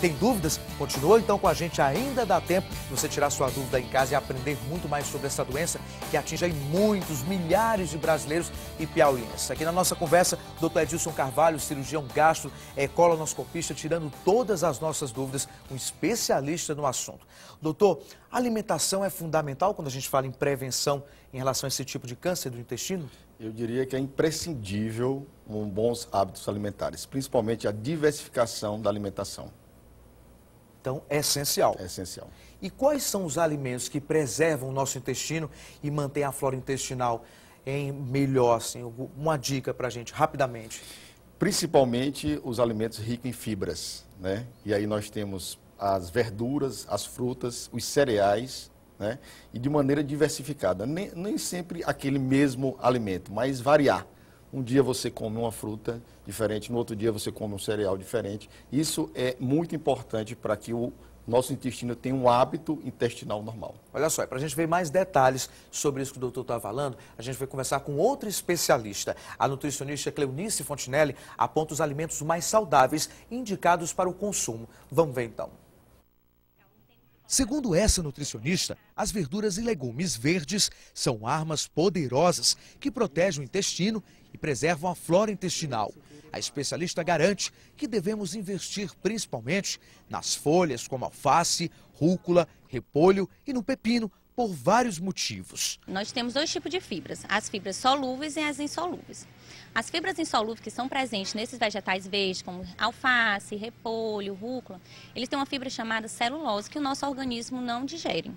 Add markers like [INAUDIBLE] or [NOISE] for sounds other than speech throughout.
Tem dúvidas? Continua então com a gente, ainda dá tempo de você tirar sua dúvida em casa e aprender muito mais sobre essa doença que atinge muitos, milhares de brasileiros e piauienses. Aqui na nossa conversa, doutor Dr. Edilson Carvalho, cirurgião gastro, é colonoscopista, tirando todas as nossas dúvidas, um especialista no assunto. Doutor, alimentação é fundamental quando a gente fala em prevenção em relação a esse tipo de câncer do intestino? Eu diria que é imprescindível um bons hábitos alimentares, principalmente a diversificação da alimentação. Então, é essencial. É essencial. E quais são os alimentos que preservam o nosso intestino e mantêm a flora intestinal em melhor? Assim, uma dica para a gente, rapidamente. Principalmente os alimentos ricos em fibras, né? E aí nós temos as verduras, as frutas, os cereais, né? E de maneira diversificada. Nem, nem sempre aquele mesmo alimento, mas variar. Um dia você come uma fruta diferente, no outro dia você come um cereal diferente. Isso é muito importante para que o nosso intestino tenha um hábito intestinal normal. Olha só, é para a gente ver mais detalhes sobre isso que o doutor está falando, a gente vai conversar com outra especialista. A nutricionista Cleonice Fontinelli aponta os alimentos mais saudáveis indicados para o consumo. Vamos ver então. Segundo essa nutricionista, as verduras e legumes verdes são armas poderosas que protegem o intestino e preservam a flora intestinal. A especialista garante que devemos investir principalmente nas folhas como alface, rúcula, repolho e no pepino por vários motivos. Nós temos dois tipos de fibras, as fibras solúveis e as insolúveis. As fibras insolúveis que são presentes nesses vegetais verdes, como alface, repolho, rúcula, eles têm uma fibra chamada celulose que o nosso organismo não digere.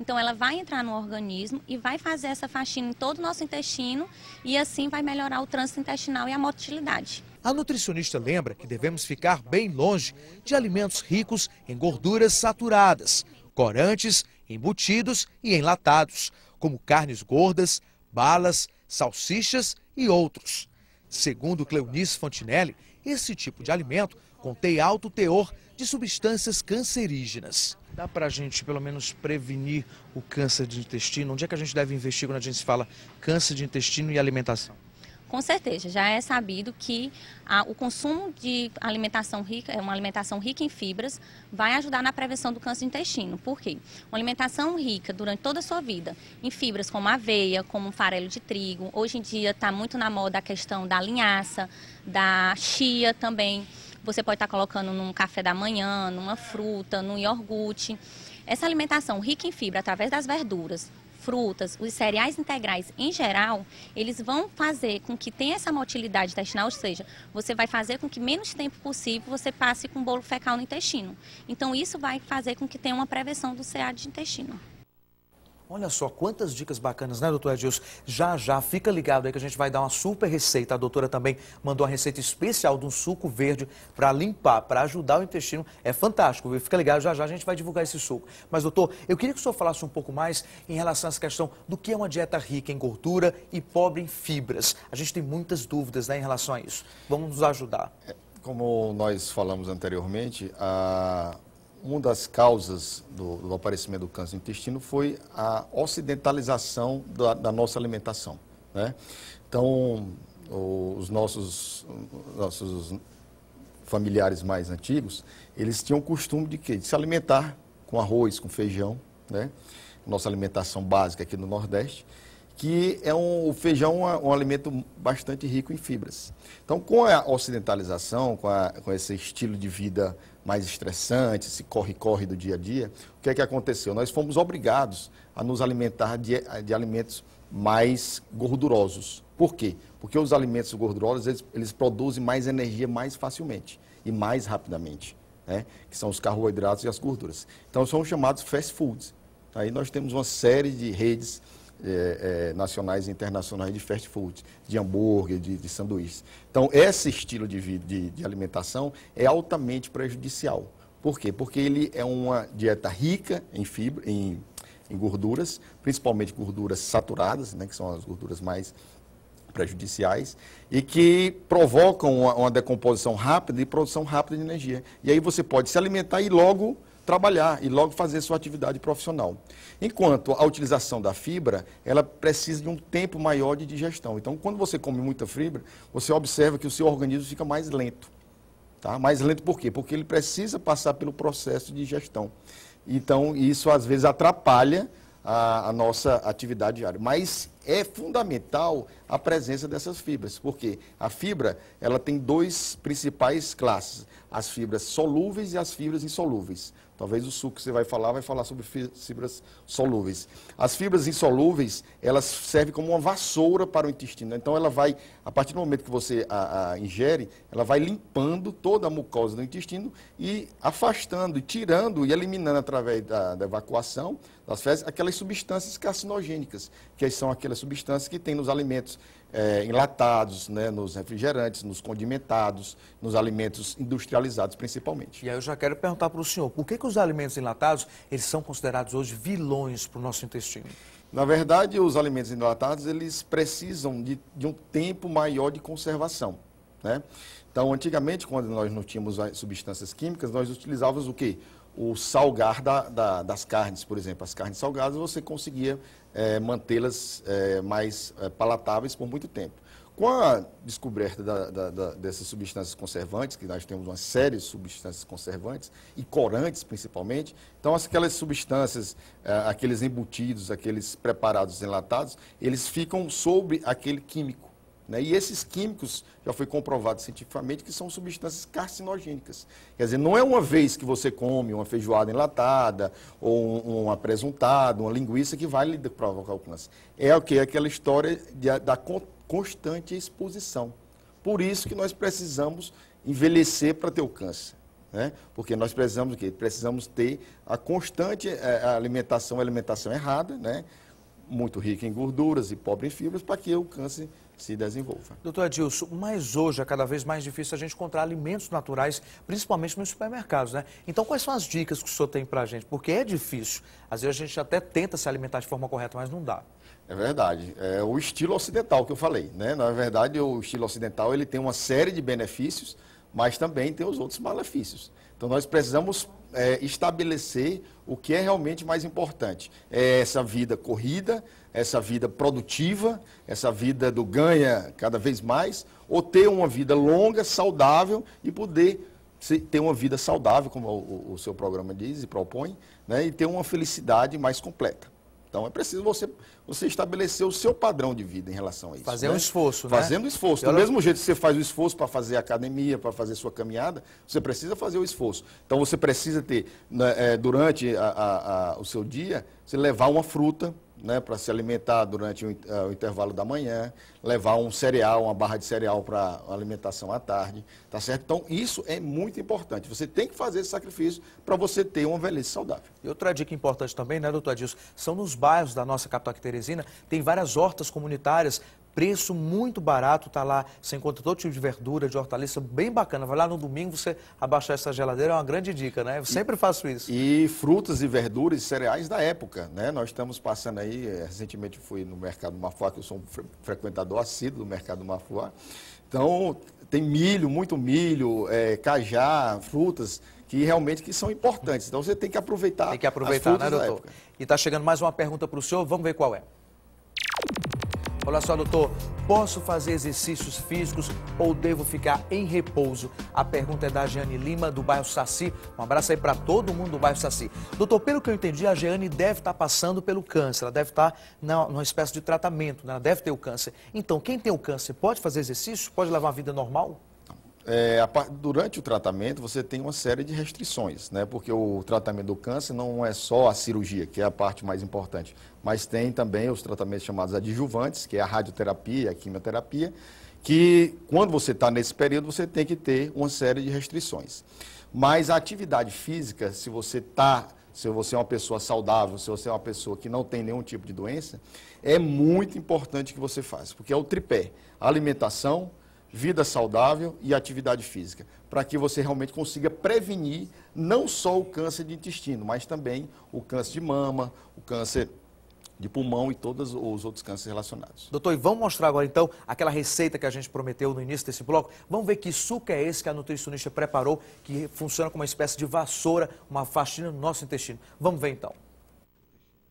Então ela vai entrar no organismo e vai fazer essa faxina em todo o nosso intestino e assim vai melhorar o trânsito intestinal e a motilidade. A nutricionista lembra que devemos ficar bem longe de alimentos ricos em gorduras saturadas, corantes embutidos e enlatados, como carnes gordas, balas, salsichas e outros. Segundo Cleonice Fontinelli, esse tipo de alimento contém alto teor de substâncias cancerígenas. Dá para a gente, pelo menos, prevenir o câncer de intestino? Onde é que a gente deve investir quando a gente fala câncer de intestino e alimentação? Com certeza, já é sabido que a, o consumo de alimentação rica, é uma alimentação rica em fibras, vai ajudar na prevenção do câncer de intestino. Por quê? Uma alimentação rica durante toda a sua vida em fibras como aveia, como farelo de trigo. Hoje em dia está muito na moda a questão da linhaça, da chia também. Você pode estar tá colocando num café da manhã, numa fruta, num iogurte. Essa alimentação rica em fibra através das verduras, frutas, os cereais integrais em geral, eles vão fazer com que tenha essa motilidade intestinal, ou seja, você vai fazer com que menos tempo possível você passe com bolo fecal no intestino. Então isso vai fazer com que tenha uma prevenção do CA de intestino. Olha só quantas dicas bacanas, né, doutor Edilson? Já, já, fica ligado aí que a gente vai dar uma super receita. A doutora também mandou uma receita especial de um suco verde para limpar, para ajudar o intestino. É fantástico, viu? Fica ligado, já, já a gente vai divulgar esse suco. Mas, doutor, eu queria que o senhor falasse um pouco mais em relação a essa questão do que é uma dieta rica em gordura e pobre em fibras. A gente tem muitas dúvidas né, em relação a isso. Vamos nos ajudar. É, como nós falamos anteriormente, a uma das causas do, do, aparecimento do câncer do intestino foi a ocidentalização da, da nossa alimentação. Né? Então, os nossos, nossos familiares mais antigos, eles tinham o costume de, quê? de se alimentar com arroz, com feijão, né? nossa alimentação básica aqui no Nordeste, que é um, o feijão é um, um alimento bastante rico em fibras. Então, com a ocidentalização, com, a, com esse estilo de vida mais estressante, se corre-corre do dia a dia, o que é que aconteceu? Nós fomos obrigados a nos alimentar de, de alimentos mais gordurosos. Por quê? Porque os alimentos gordurosos, eles, eles produzem mais energia mais facilmente e mais rapidamente, né? que são os carboidratos e as gorduras. Então, são chamados fast foods. Aí nós temos uma série de redes é, é, nacionais e internacionais de fast food, de hambúrguer, de, de sanduíches. Então, esse estilo de, vida, de, de alimentação é altamente prejudicial. Por quê? Porque ele é uma dieta rica em fibra, em em gorduras, principalmente gorduras saturadas, né, que são as gorduras mais prejudiciais, e que provocam uma, uma, decomposição rápida e produção rápida de energia. E aí você pode se alimentar e logo trabalhar e logo fazer sua atividade profissional. Enquanto a utilização da fibra, ela precisa de um tempo maior de digestão. Então, quando você come muita fibra, você observa que o seu organismo fica mais lento. Tá? Mais lento por quê? Porque ele precisa passar pelo processo de digestão. Então, isso às vezes atrapalha a, a nossa atividade diária. Mas é fundamental a presença dessas fibras, porque a fibra ela tem dois principais classes, as fibras solúveis e as fibras insolúveis. Talvez o suco que você vai falar vai falar sobre fibras solúveis. As fibras insolúveis, elas servem como uma vassoura para o intestino. Então ela vai, a partir do momento que você a, a ingere, ela vai limpando toda a mucosa do intestino e afastando, tirando e eliminando através da, da evacuação das fezes aquelas substâncias carcinogênicas, que são aquelas substância substâncias que tem nos alimentos é, enlatados, né, nos refrigerantes, nos condimentados, nos alimentos industrializados principalmente. E aí eu já quero perguntar para o senhor, por que, que os alimentos enlatados eles são considerados hoje vilões para o nosso intestino? Na verdade, os alimentos enlatados eles precisam de, de um tempo maior de conservação. Né? Então, antigamente, quando nós não tínhamos substâncias químicas, nós utilizávamos o quê? o salgar da, da, das carnes, por exemplo. As carnes salgadas você conseguia é, mantê-las é, mais é, palatáveis por muito tempo. Com a descoberta da, da, da, dessas substâncias conservantes, que nós temos uma série de substâncias conservantes, e corantes principalmente, então aquelas substâncias, é, aqueles embutidos, aqueles preparados enlatados, eles ficam sobre aquele químico. Né? E esses químicos, já foi comprovado cientificamente, que são substâncias carcinogênicas. Quer dizer, não é uma vez que você come uma feijoada enlatada, ou um, um apresentado, uma linguiça, que vai lhe provocar o câncer. É o que? É aquela história de, da constante exposição. Por isso que nós precisamos envelhecer para ter o câncer. Né? Porque nós precisamos o quê? Precisamos ter a constante a eh, alimentação, a alimentação errada, né? muito rica em gorduras e pobre em fibras, para que o câncer se desenvolva. Doutor Adilson, mas hoje é cada vez mais difícil a gente encontrar alimentos naturais, principalmente nos supermercados, né? Então, quais são as dicas que o senhor tem para a gente? Porque é difícil. Às vezes a gente até tenta se alimentar de forma correta, mas não dá. É verdade. É o estilo ocidental que eu falei, né? Na verdade, o estilo ocidental ele tem uma série de benefícios, mas também tem os outros malefícios. Então, nós precisamos é, estabelecer o que é realmente mais importante. É essa vida corrida, essa vida produtiva, essa vida do ganha cada vez mais, ou ter uma vida longa, saudável e poder ter uma vida saudável, como o, o seu programa diz e propõe, né, e ter uma felicidade mais completa. Então é preciso você, você estabelecer o seu padrão de vida em relação a isso. Fazer né? um esforço, né? Fazendo esforço. Eu Do mesmo jeito que você faz o esforço para fazer academia, para fazer sua caminhada, você precisa fazer o esforço. Então você precisa ter, né, é, durante a, a, a, o seu dia, você levar uma fruta, né, para se alimentar durante o, uh, o, intervalo da manhã, levar um cereal, uma barra de cereal para alimentação à tarde, tá certo? Então, isso é muito importante. Você tem que fazer esse sacrifício para você ter uma velhice saudável. E outra dica importante também, né, doutor Adilson, são nos bairros da nossa capital aqui, Teresina, tem várias hortas comunitárias preço muito barato, tá lá, você encontra todo tipo de verdura, de hortaliça, bem bacana. Vai lá no domingo, você abaixar essa geladeira, é uma grande dica, né? Eu sempre e, faço isso. E frutas e verduras e cereais da época, né? Nós estamos passando aí, eh, recentemente fui no Mercado Mafuá, que eu sou um fre frequentador assíduo do Mercado Mafuá. Então, tem milho, muito milho, é, cajá, frutas, que realmente que são importantes. Então, você tem que aproveitar Tem que aproveitar, né, doutor? Da época. E está chegando mais uma pergunta para o senhor, vamos ver qual é. Olha só, doutor, posso fazer exercícios físicos ou devo ficar em repouso? A pergunta é da Jeane Lima, do bairro Saci. Um abraço aí para todo mundo do bairro Saci. Doutor, pelo que eu entendi, a Jeane deve estar tá passando pelo câncer, ela deve estar tá na, numa espécie de tratamento, né? ela deve ter o câncer. Então, quem tem o câncer pode fazer exercício? Pode levar uma vida normal? É, a, durante o tratamento, você tem uma série de restrições, né? porque o tratamento do câncer não é só a cirurgia, que é a parte mais importante, mas tem também os tratamentos chamados adjuvantes, que é a radioterapia, a quimioterapia, que quando você está nesse período, você tem que ter uma série de restrições. Mas a atividade física, se você está se você é uma pessoa saudável, se você é uma pessoa que não tem nenhum tipo de doença, é muito importante que você faça, porque é o tripé: alimentação, vida saudável e atividade física, para que você realmente consiga prevenir não só o câncer de intestino, mas também o câncer de mama, o câncer de pulmão e todos os outros cânceres relacionados. Doutor, e vamos mostrar agora então aquela receita que a gente prometeu no início desse bloco. Vamos ver que suco é esse que a nutricionista preparou, que funciona como uma espécie de vassoura, uma faxina no nosso intestino. Vamos ver então.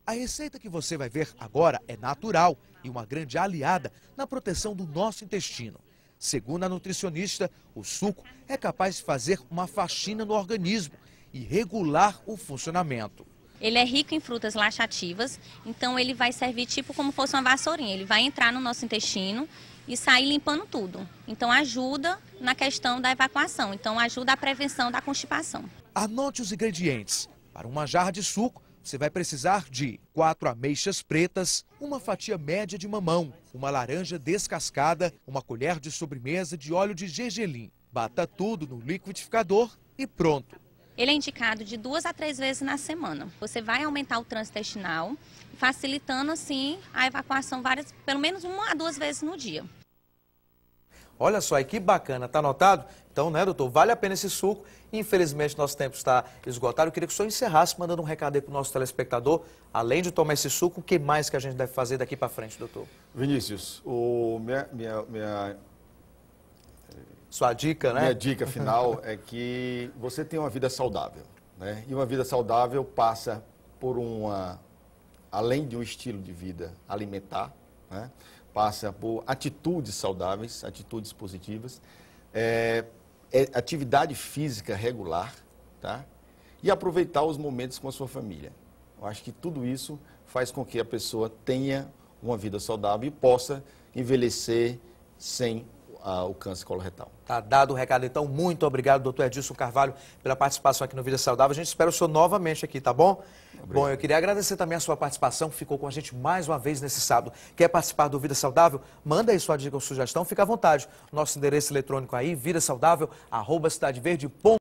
A receita que você vai ver agora é natural e uma grande aliada na proteção do nosso intestino. Segundo a nutricionista, o suco é capaz de fazer uma faxina no organismo e regular o funcionamento. Ele é rico em frutas laxativas, então ele vai servir tipo como fosse uma vassourinha. Ele vai entrar no nosso intestino e sair limpando tudo. Então ajuda na questão da evacuação, então ajuda a prevenção da constipação. Anote os ingredientes. Para uma jarra de suco, você vai precisar de quatro ameixas pretas, uma fatia média de mamão, uma laranja descascada, uma colher de sobremesa de óleo de gergelim. Bata tudo no liquidificador e pronto. Ele é indicado de duas a três vezes na semana. Você vai aumentar o trânsito intestinal, facilitando assim a evacuação várias, pelo menos uma a duas vezes no dia. Olha só, aí que bacana, tá anotado? Então, né, doutor, vale a pena esse suco. Infelizmente, nosso tempo está esgotado. Eu queria que o senhor encerrasse mandando um recado aí para o nosso telespectador. Além de tomar esse suco, o que mais que a gente deve fazer daqui para frente, doutor? Vinícius, o minha, minha, minha... Sua dica, né? Minha dica [LAUGHS] final é que você tem uma vida saudável. Né? E uma vida saudável passa por uma... Além de um estilo de vida alimentar, né? passa por atitudes saudáveis, atitudes positivas, é, é, atividade física regular, tá? E aproveitar os momentos com a sua família. Eu acho que tudo isso faz com que a pessoa tenha uma vida saudável e possa envelhecer sem a, o câncer coloretal. Tá dado o recado, então. Muito obrigado, doutor Edilson Carvalho, pela participação aqui no Vida Saudável. A gente espera o senhor novamente aqui, tá bom? Obrigado. Bom, eu queria agradecer também a sua participação, que ficou com a gente mais uma vez nesse sábado. Quer participar do Vida Saudável? Manda aí sua dica ou sugestão, fica à vontade. Nosso endereço eletrônico aí, vidasaudável.com